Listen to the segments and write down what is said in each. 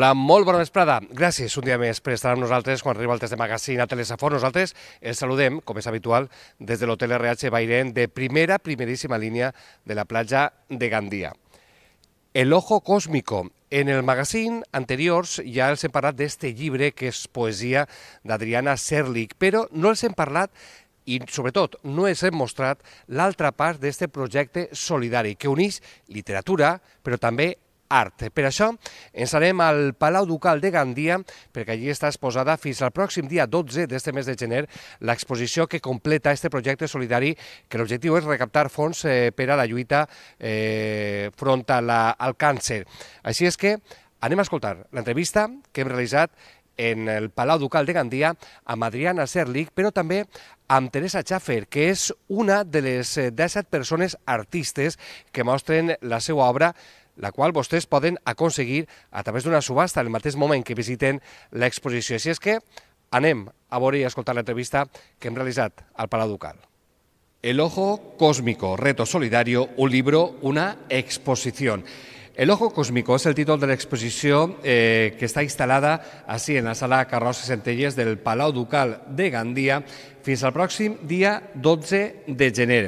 Hola, molt bona vesprada. Gràcies un dia més per estar amb nosaltres quan arriba el test de magazine a Telesafor. Nosaltres els saludem, com és habitual, des de l'hotel RH Bairén de primera, primeríssima línia de la platja de Gandia. El ojo cósmico. En el magazine anteriors ja els hem parlat d'este llibre que és poesia d'Adriana Serlich, però no els hem parlat i sobretot no els hem mostrat l'altra part d'aquest projecte solidari que unís literatura però també art. Per això ens anem al Palau Ducal de Gandia, perquè allí està exposada fins al pròxim dia 12 d'este mes de gener l'exposició que completa este projecte solidari que l'objectiu és recaptar fons eh, per a la lluita eh, front a la, al càncer. Així és que anem a escoltar l'entrevista que hem realitzat en el Palau Ducal de Gandia amb Adriana Serlic, però també amb Teresa Schaffer, que és una de les 17 eh, persones artistes que mostren la seva obra la qual vostès poden aconseguir a través d'una subhasta al mateix moment que visiten l'exposició. Així és que anem a veure i a escoltar l'entrevista que hem realitzat al Palau Ducal. El ojo cósmico, reto solidario, un libro, una exposición. El Ojo Cósmico es el título de la exposición eh, que está instal·lada així en la sala Carlos Centelles del Palau Ducal de Gandia fins al pròxim dia 12 de gener.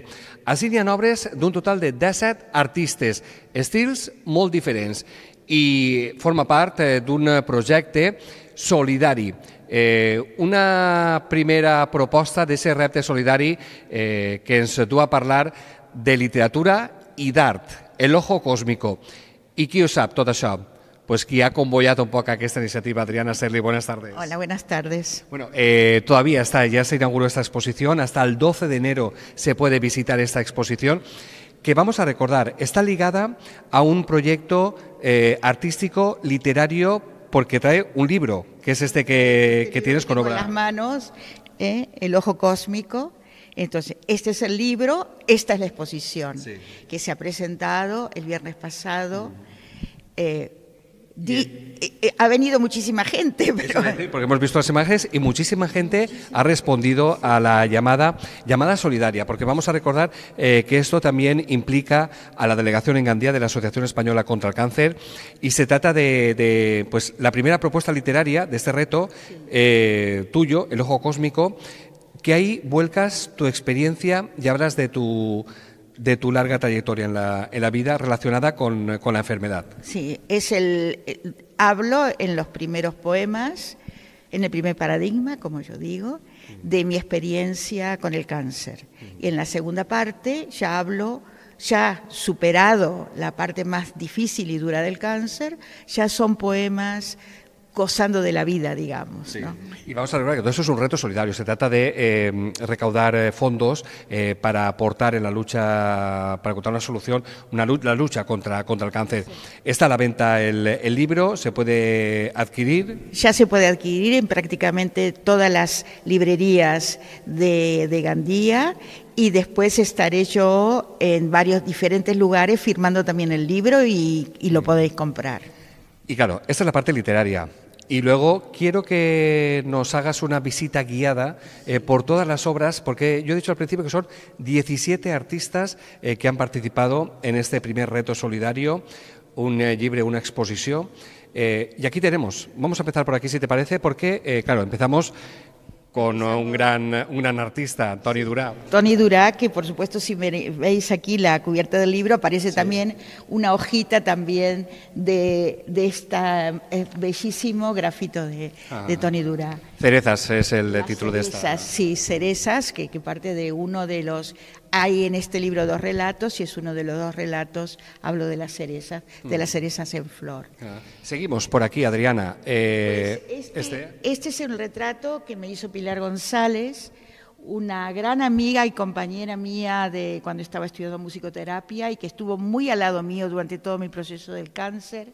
Així hi ha obres d'un total de 17 artistes, estils molt diferents, i forma part eh, d'un projecte solidari. Eh, una primera proposta d'aquest repte solidari eh, que ens du a parlar de literatura i d'art, el ojo cósmico. ¿Y qué os sap, tot pues que ha convoyado un poco a esta iniciativa. Adriana Serli, buenas tardes. Hola, buenas tardes. Bueno, eh, todavía está, ya se inauguró esta exposición, hasta el 12 de enero se puede visitar esta exposición, que vamos a recordar, está ligada a un proyecto eh, artístico, literario, porque trae un libro, que es este que, tienes con obra. Las manos, eh, El ojo cósmico, entonces, este es el libro, esta es la exposición que se ha presentado el viernes pasado. Eh, eh, eh, ha venido muchísima gente. Porque hemos visto las imágenes y muchísima gente ha respondido a la llamada, llamada solidaria, porque vamos a recordar que esto también implica a la delegación en Gandía de la Asociación Española contra el Cáncer y se trata de, de pues, la primera propuesta literaria de este reto tuyo, El Ojo Cósmico que ahí vuelcas tu experiencia y hablas de tu, de tu larga trayectoria en la, en la vida relacionada con, con, la enfermedad. Sí, es el, hablo en los primeros poemas, en el primer paradigma, como yo digo, de mi experiencia con el cáncer. Y en la segunda parte ya hablo, ya superado la parte más difícil y dura del cáncer, ya son poemas gozando de la vida, digamos. Y vamos a recordar que todo eso es un reto solidario. Se trata de eh, recaudar eh, fondos eh, para aportar en la lucha, para encontrar una solución, una la lucha contra, contra el cáncer. Está a la venta el, libro, se puede adquirir. Ya se puede adquirir en prácticamente todas las librerías de, Gandía y después estaré yo en varios diferentes lugares firmando también el libro y, y lo mm. podéis comprar. Y claro, esta es la parte literaria. Y luego quiero que nos hagas una visita guiada eh, por todas las obras, porque yo he dicho al principio que son 17 artistas eh, que han participado en este primer reto solidario, un eh, libre, una exposición. y aquí tenemos, vamos a empezar por aquí si te parece, porque, claro, empezamos con un gran, un gran artista, Tony Durá. Tony Durá, que por supuesto si veis aquí la cubierta del libro, aparece también una hojita también de, de este bellísimo grafito de, ah. de, Tony Durá. Cerezas es el título de esta. Sí, Cerezas, que, que parte de uno de los hay en este libro dos relatos y es uno de los dos relatos, hablo de las cerezas, de las mm. cerezas en flor. Ah, seguimos por aquí, Adriana. Eh, pues, este, este, este, es un retrato que me hizo Pilar González, una gran amiga y compañera mía de cuando estaba estudiando musicoterapia y que estuvo muy al lado mío durante todo mi proceso del cáncer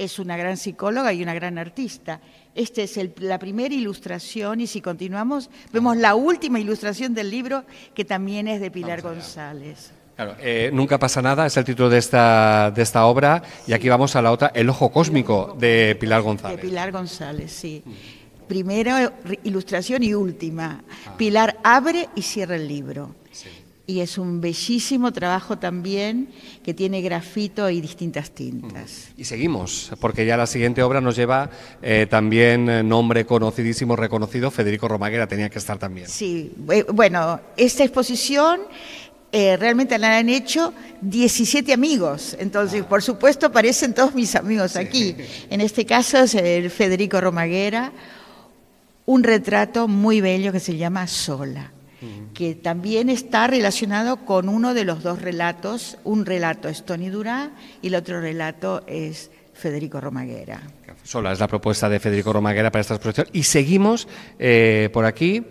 es una gran psicóloga y una gran artista. Esta es la primera ilustración y si continuamos, vemos la última ilustración del libro que también es de Pilar González. Eh, Nunca pasa nada es el título de esta, de esta obra y aquí vamos a la otra, El ojo cósmico de Pilar González. De Pilar González, sí. Primera ilustración y última. Ah. Pilar abre y cierra el libro y es un bellísimo trabajo también que tiene grafito y distintas tintas. Y seguimos, porque ya la siguiente obra nos lleva eh, también eh, nombre conocidísimo, reconocido, Federico Romaguera tenía que estar también. Sí, eh, bueno, esta exposición realmente la han hecho 17 amigos. Entonces, ah. por supuesto, aparecen todos mis amigos aquí. En este caso es el Federico Romaguera, un retrato muy bello que se llama Sola que también está relacionado con uno de los dos relatos. Un relato es Tony Durá y el otro relato es Federico Romaguera. Sola es la propuesta de Federico Romaguera para esta exposición. Y seguimos eh, por aquí.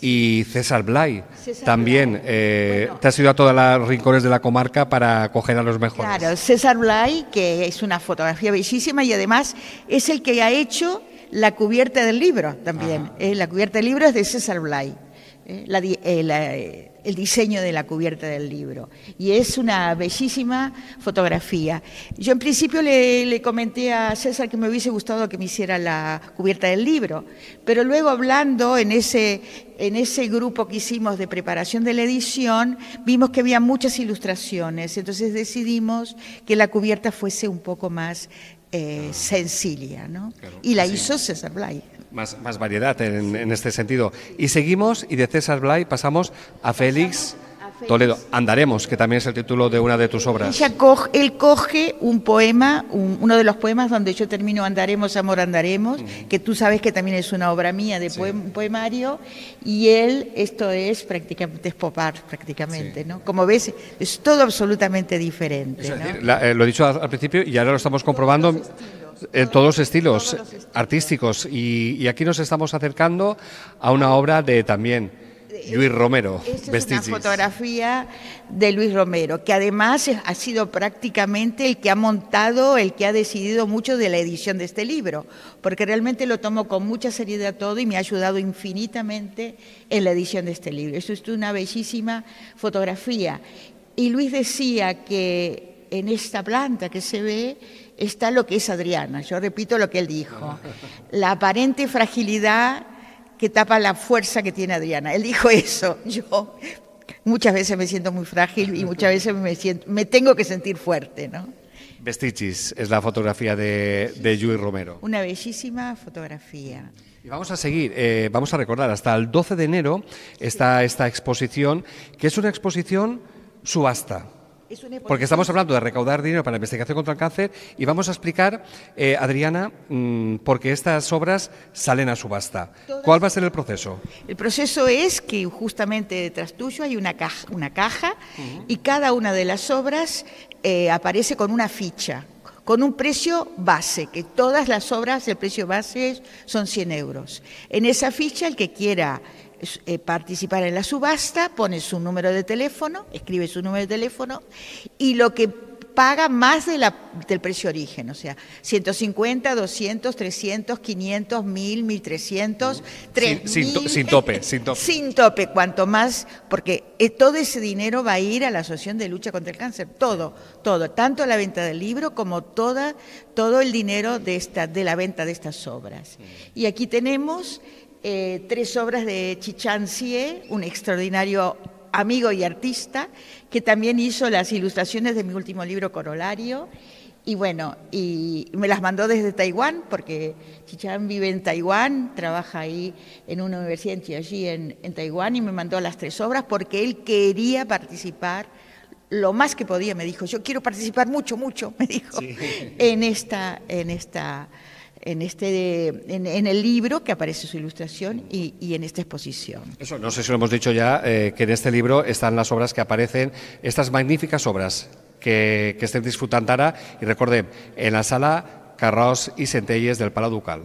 Y César Blay también. Eh, te has ido a todos los rincones de la comarca para coger a los mejores. Claro, César Blay, que es una fotografía bellísima y además es el que ha hecho la cubierta del libro también. Eh, la cubierta del libro es de César Blay. Eh, eh, eh, el diseño de la cubierta del libro. Y es una bellísima fotografía. Yo en principio le, comenté a César que me hubiese gustado que me hiciera la cubierta del libro, pero luego hablando en ese, en ese grupo que hicimos de preparación de la edición, vimos que había muchas ilustraciones, entonces decidimos que la cubierta fuese un poco más ah. sencilla, ¿no? y la hizo César Blay más, más variedad en, este sentido. Y seguimos y de César Blay pasamos a Félix. Toledo, Andaremos, que también es el título de una de tus obras. él coge un poema, uno de los poemas donde yo termino Andaremos, Amor, Andaremos, que tú sabes que también es una obra mía de poemario, y él, esto es prácticamente, es pop art prácticamente, ¿no? Como ves, es todo absolutamente diferente. Eh, lo he dicho al principio y ahora lo estamos comprobando en todos estilos los estilos artísticos. Y, aquí nos estamos acercando a una obra de también Luis Romero. Es, una fotografía de Luis Romero, que además ha sido prácticamente el que ha montado, el que ha decidido mucho de la edición de este libro, porque realmente lo tomo con mucha seriedad todo y me ha ayudado infinitamente en la edición de este libro. Eso es una bellísima fotografía. Y Luis decía que en esta planta que se ve, está lo que es Adriana. Yo repito lo que él dijo. La aparente fragilidad que tapa la fuerza que tiene Adriana. Él dijo eso. Yo muchas veces me siento muy frágil y muchas veces me, siento, me tengo que sentir fuerte, ¿no? Vestichis es la fotografía de, de Yui Romero. Una bellísima fotografía. Y vamos a seguir, eh, vamos a recordar, hasta el 12 de enero está esta exposición, que es una exposición subasta. Porque estamos hablando de recaudar dinero para la investigación contra el cáncer y vamos a explicar, eh, Adriana, mm, por qué estas obras salen a subasta. ¿Cuál va a ser el proceso? El proceso es que justamente detrás tuyo hay una caja, y cada una de las obras eh, aparece con una ficha con un precio base, que todas las obras, el precio base son 100 euros. En esa ficha, el que quiera eh, participar en la subasta, pone su número de teléfono, escribe su número de teléfono y lo que paga más del precio origen, o sea, 150, 200, 300, 500, 1000, 1300, 3000. Sin, tope, sin tope. Sin tope, cuanto más, porque eh, todo ese dinero va a ir a la Asociación de Lucha contra el Cáncer, todo, todo, tanto la venta del libro como toda, todo el dinero de, esta, de la venta de estas obras. Y aquí tenemos eh, tres obras de Chichancie, un extraordinario amigo y artista, que también hizo las ilustraciones de mi último libro Corolario. Y bueno, y me las mandó desde Taiwán, porque Chichan vive en Taiwán, trabaja ahí en una universidad en allí en, Taiwán, y me mandó las tres obras porque él quería participar lo más que podía, me dijo. Yo quiero participar mucho, mucho, me dijo, en esta, en esta en, este, en, el libro que aparece su ilustración y, en esta exposición. Eso, no sé si lo hemos dicho ya, eh, que en este libro están las obras que aparecen, estas magníficas obras que, estén disfrutando ahora y recuerden, en la sala Carraos y Centelles del Palau Ducal.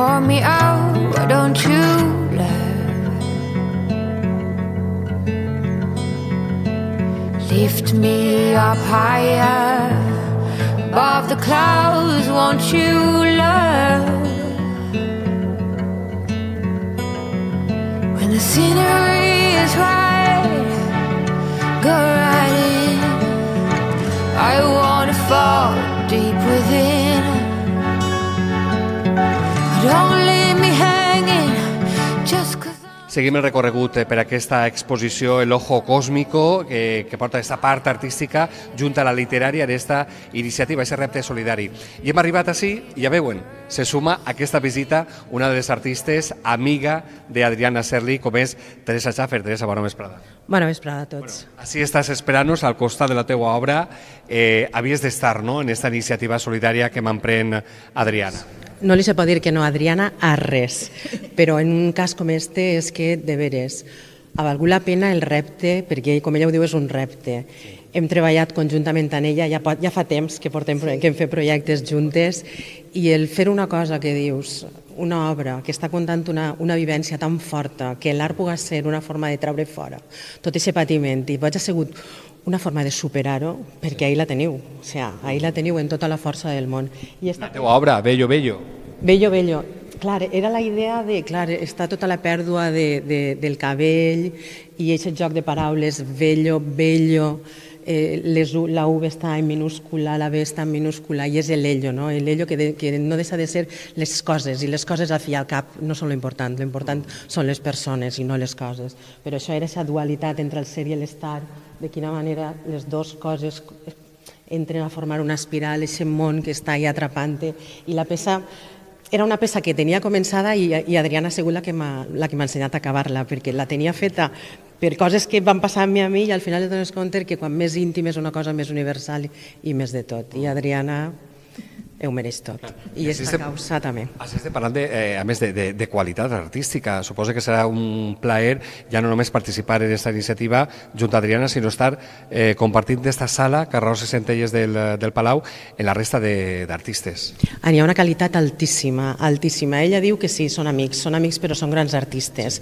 call me out, why don't you laugh? Lift me up higher above the clouds, won't you love? When the scenery is right, go right in. I wanna fall deep within. Seguim el recorregut eh, per aquesta exposició El Ojo Cósmico, que, eh, que porta aquesta part artística junta a la literària d'esta iniciativa, aquest repte solidari. I hem arribat així, ja veuen, se suma a aquesta visita una de les artistes amiga d'Adriana Serli, com és Teresa Schaffer. Teresa, bona vesprada. Bona vesprada a tots. Bueno, així estàs esperant-nos al costat de la teua obra. Eh, havies d'estar no, en aquesta iniciativa solidària que m'emprèn Adriana no li se pot dir que no, Adriana, a res. Però en un cas com este és que, de veres, ha valgut la pena el repte, perquè com ella ho diu és un repte. Hem treballat conjuntament amb ella, ja, pot, ja fa temps que, portem, que hem fet projectes juntes, i el fer una cosa que dius, una obra que està contant una, una vivència tan forta, que l'art puga ser una forma de treure fora tot aquest patiment, i vaig ha sigut una forma de superar-ho, perquè ahir la teniu, o sea, ahir la teniu en tota la força del món. I esta... La teva obra, Bello Bello. Bello Bello, clar, era la idea de, clar, està tota la pèrdua de, de, del cabell i aquest joc de paraules, bello, bello, eh, les, la V està en minúscula, la B està en minúscula i és el ello, ¿no? El ello que, de, que no deixa de ser les coses i les coses al fi al cap no són lo important, lo important són les persones i no les coses. Però això era aquesta dualitat entre el ser i l'estar, de quina manera les dues coses entren a formar una espiral, aquest món que està allà atrapant-te i la peça era una peça que tenia començada i, i Adriana ha sigut la que m'ha ensenyat a acabar-la, perquè la tenia feta per coses que van passar a mi a mi i al final et dones compte que quan més íntim és una cosa més universal i més de tot. I Adriana ho mereix tot. I, I és la causa també. Has estem de, eh, a més, de, de, de qualitat artística. Suposo que serà un plaer ja no només participar en aquesta iniciativa junt a Adriana, sinó estar eh, compartint d'esta sala, Carrols i Centelles del, del Palau, en la resta d'artistes. Ah, hi ha una qualitat altíssima, altíssima. Ella diu que sí, són amics, són amics però són grans artistes.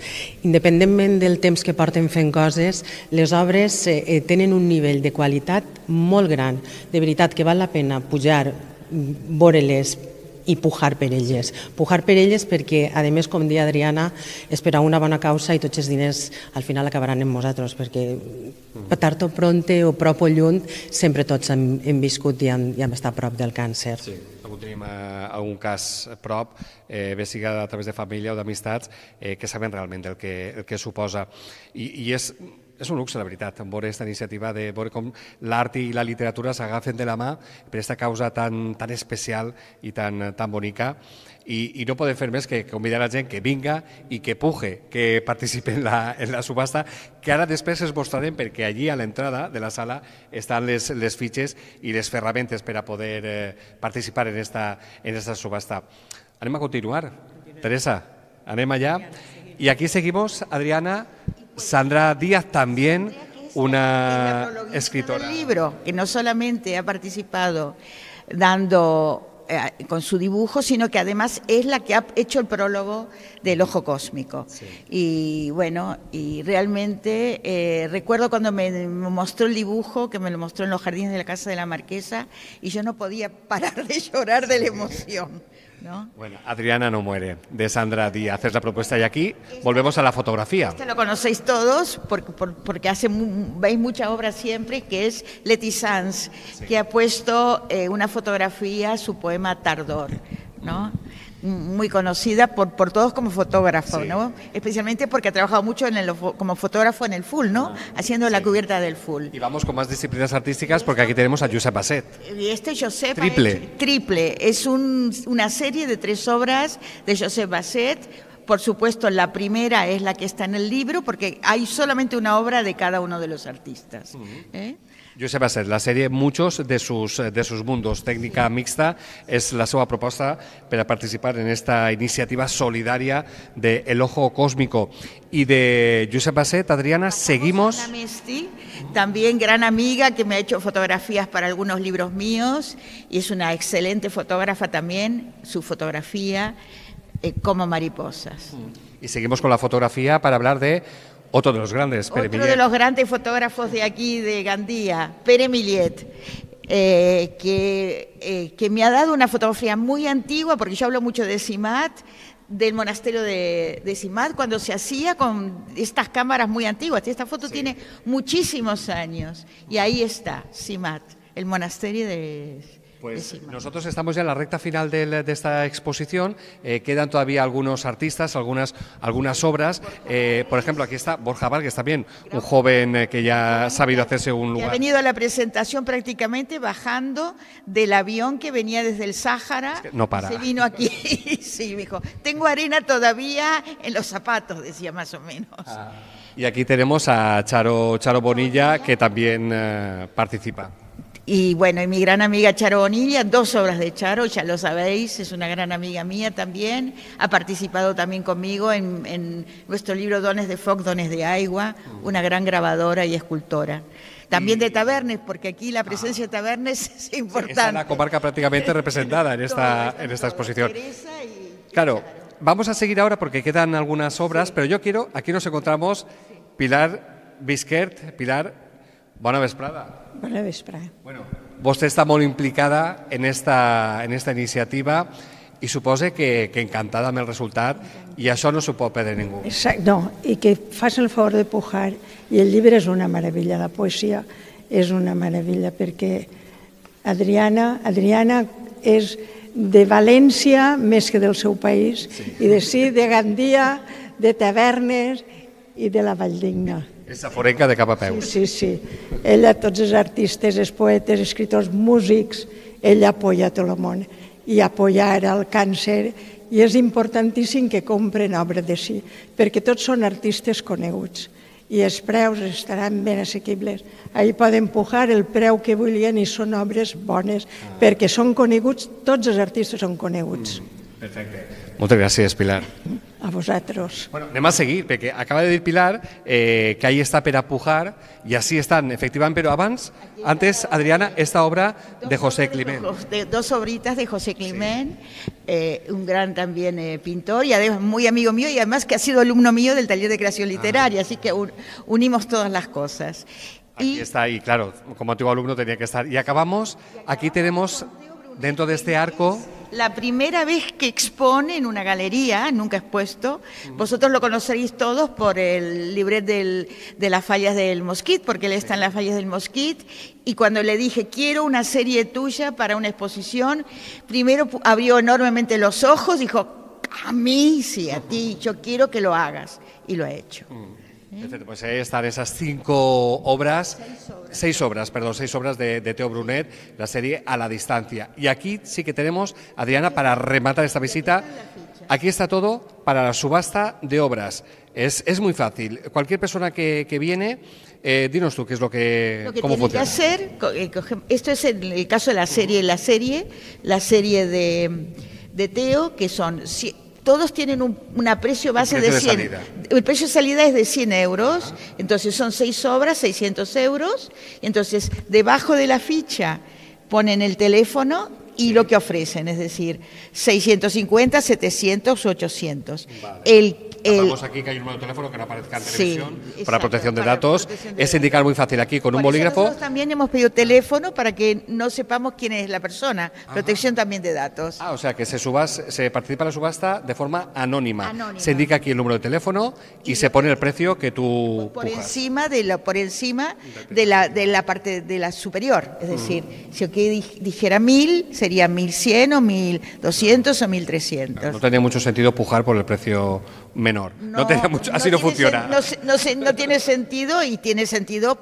Independentment del temps que porten fent coses, les obres eh, eh tenen un nivell de qualitat molt gran. De veritat que val la pena pujar veure-les i pujar per elles. Pujar per elles perquè, a més, com deia Adriana, és per a una bona causa i tots els diners al final acabaran en nosaltres, perquè tard o pronte o prop o lluny sempre tots hem, hem viscut i hem, i hem estat prop del càncer. Sí, avui tenim eh, algun cas a prop, eh, bé sigui a través de família o d'amistats, eh, que saben realment el que, el que suposa. I, i és és un luxe, la veritat, veure aquesta iniciativa, de veure com l'art i la literatura s'agafen de la mà per aquesta causa tan, tan especial i tan, tan bonica. I, i no podem fer més que convidar la gent que vinga i que puje, que participe en la, en la subhasta, que ara després es mostrarem perquè allí a l'entrada de la sala estan les, les fitxes i les ferramentes per a poder eh, participar en esta, en esta subhasta. Anem a continuar. Teresa, anem allà. I aquí seguimos, Adriana, Sandra Díaz también, una escritora. Un libro, que no solamente ha participado dando eh, con su dibujo, sino que además es la que ha hecho el prólogo del Ojo Cósmico. Y bueno, y realmente eh, recuerdo cuando me mostró el dibujo, que me lo mostró en los jardines de la casa de la marquesa, y yo no podía parar de llorar de la emoción. Bueno, Adriana no muere, de Sandra Díaz. haces la propuesta y aquí volvemos a la fotografía. Este lo conocéis todos porque, hace, veis mucha obra siempre, que es Leti Sanz, que ha puesto eh, una fotografía, su poema Tardor, ¿no? muy conocida por, por todos como fotógrafo, ¿no? Especialmente porque ha trabajado mucho en como fotógrafo en el full, ¿no? Ah, Haciendo la cubierta del full. Y vamos con más disciplinas artísticas porque aquí tenemos a Josep Basset. Y este Josep... Triple. triple. Es una serie de tres obras de joseph Basset. Por supuesto, la primera es la que está en el libro porque hay solamente una obra de cada uno de los artistas. Josep Basset, la serie Muchos de sus, de sus mundos, técnica mixta, es la su propuesta para participar en esta iniciativa solidaria de El Ojo Cósmico. Y de Josep Basset, Adriana, seguimos... también gran amiga que me ha hecho fotografías para algunos libros míos y es una excelente fotógrafa también, su fotografía eh, como mariposas. Y seguimos con la fotografía para hablar de otro de los grandes, de los grandes fotógrafos de aquí, de Gandía, Pere Millet. Eh, que, eh, que, me ha dado una fotografía muy antigua, porque yo hablo mucho de Simat, del monasterio de, de Simat, cuando se hacía con estas cámaras muy antiguas. Esta foto tiene muchísimos años. Y ahí está, Simat, el monasterio de, pues nosotros estamos ya en la recta final de, esta exposición. Eh, quedan todavía algunos artistas, algunas, algunas obras. Eh, por ejemplo, aquí está Borja Vargas también, un joven eh, que ya ha sabido hacerse un lugar. ha venido a la presentación prácticamente bajando del avión que venía desde el Sáhara. no para. Se vino aquí. sí, dijo, tengo arena todavía en los zapatos, decía más o menos. Ah. Y aquí tenemos a Charo, Charo Bonilla, que también participa. Y bueno, y mi gran amiga Charo Bonilla, dos obras de Charo, ya lo sabéis, es una gran amiga mía también. Ha participado también conmigo en, nuestro libro Dones de Fox, Dones de Agua, una gran grabadora y escultora. También de Tabernes, porque aquí la presencia de Tabernes es importante. Es una la comarca prácticamente representada en esta, exposición. Claro, vamos a seguir ahora porque quedan algunas obras, pero yo quiero, aquí nos encontramos Pilar Biskert, Pilar Bona vesprada. Bona vesprada. Bueno, vostè està molt implicada en esta, en esta iniciativa i suposa que, que encantada amb el resultat i això no s'ho pot perdre ningú. Exacte, no, i que fas el favor de pujar i el llibre és una meravella, la poesia és una meravella perquè Adriana, Adriana és de València més que del seu país sí. i de sí, de Gandia, de Tavernes i de la Valldigna. És aforenca de cap a peu. Sí, sí, sí. Ella, tots els artistes, els poetes, els escritors, músics, ella apoya tot el món i ara el càncer i és importantíssim que compren obra de si, perquè tots són artistes coneguts i els preus estaran ben assequibles. Ahir poden pujar el preu que volien i són obres bones, ah. perquè són coneguts, tots els artistes són coneguts. Mm, perfecte. Moltes gràcies, Pilar. Mm. a vosotros. Bueno, además seguir, porque acaba de decir Pilar eh, que ahí está Perapujar, y así están, efectivamente, pero abans, antes, Adriana, esta obra de José Climent. dos obritas de José Climent, eh, un gran también eh, pintor y además muy amigo mío y además que ha sido alumno mío del taller de creación ah. literaria, así que unimos todas las cosas. Aquí está, y claro, como antiguo alumno tenía que estar. Y acabamos, aquí tenemos dentro de este arco. La primera vez que expone en una galería, nunca expuesto, vosotros lo conoceréis todos por el libret de las fallas del Mosquit, porque él está en las fallas del Mosquit, y cuando le dije, quiero una serie tuya para una exposición, primero abrió enormemente los ojos, dijo, a mí sí, a ti, yo quiero que lo hagas, y lo ha hecho pues ahí están esas cinco obras, seis obras, perdón, seis obras de, Teo Brunet, la serie A la distancia. Y aquí sí que tenemos, Adriana, para rematar esta visita, aquí está todo para la subasta de obras. Es, es muy fácil. Cualquier persona que, viene, eh, dinos tú qué es lo que, lo que cómo Que hacer, eh, esto es el caso de la serie, la serie, la serie de, de Teo, que son todos tienen un una precio base de 100. el precio de salida es de 100 euros, entonces son 6 obras, 600 euros, entonces debajo de la ficha ponen el teléfono y lo que ofrecen, es decir, 650, 700, 800. El Estamos aquí que hay un número de teléfono que no aparezca en televisión para protección de datos. es indicar muy fácil aquí con un bolígrafo. Nosotros también hemos pedido teléfono para que no sepamos quién es la persona. Protección también de datos. Ah, o sea que se subas, se participa la subasta de forma anónima. Se indica aquí el número de teléfono y, se pone el precio que tú por encima de la por encima de la de la parte de la superior, es mm. decir, si yo dijera mil sería mil cien o mil doscientos o mil trescientos. No tenía mucho sentido pujar por el precio menor. No, mucho, así no, funciona. no, no tiene sentido y tiene sentido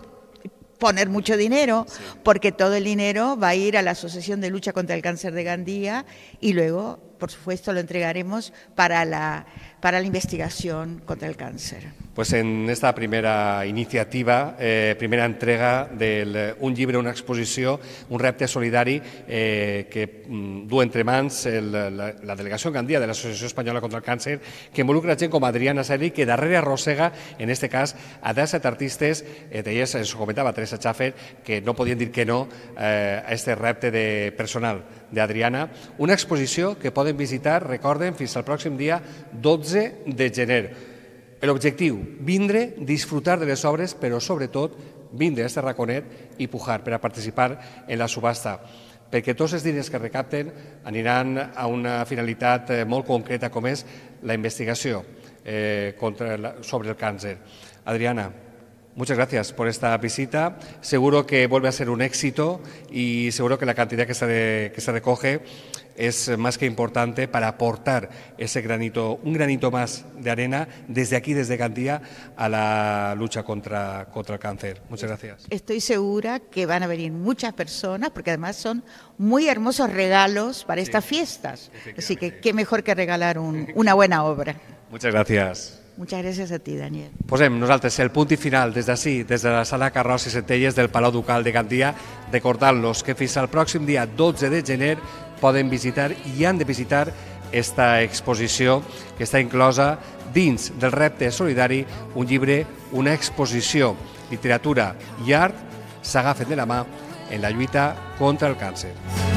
poner mucho dinero, porque todo el dinero va a ir a la Asociación de Lucha contra el Cáncer de Gandía y luego, por supuesto, lo entregaremos para la, para la investigación contra el cáncer. Pues en esta primera iniciativa, eh, primera entrega del eh, Un llibre, una exposició, un repte solidari eh, que mm, du entre mans el, la, la delegació en Gandia de l'Associació Espanyola contra el Càncer, que involucra gent com Adriana Seri, que darrere arrossega, en este cas, a 17 artistes, eh, d'elles ens eh, ho comentava Teresa Schaffer, que no podien dir que no eh, a este repte de personal d'Adriana, una exposició que poden visitar, recorden, fins al pròxim dia 12 de gener. L'objectiu, vindre, disfrutar de les obres, però sobretot vindre a raconet i pujar per a participar en la subhasta perquè tots els diners que recapten aniran a una finalitat eh, molt concreta com és la investigació eh, contra la, sobre el càncer. Adriana, moltes gràcies per esta visita. Seguro que vuelve a ser un èxit i seguro que la quantitat que se, que se recoge es más que importante para aportar ese granito, un granito más de arena desde aquí, desde Gandía, a la lucha contra, contra el cáncer. Muchas gracias. Estoy segura que van a venir muchas personas, porque además son muy hermosos regalos para estas fiestas. Así que qué mejor que regalar una buena obra. Muchas gracias. Muchas gracias a ti, Daniel. pues nos nosaltres el punto y final desde así, desde la sala Carròs y Centelles del Palau Ducal de Gandia, recordarlos que fins el próximo día 12 de gener poden visitar i han de visitar esta exposició que està inclosa dins del repte solidari un llibre, una exposició, literatura i art s'agafen de la mà en la lluita contra el càncer.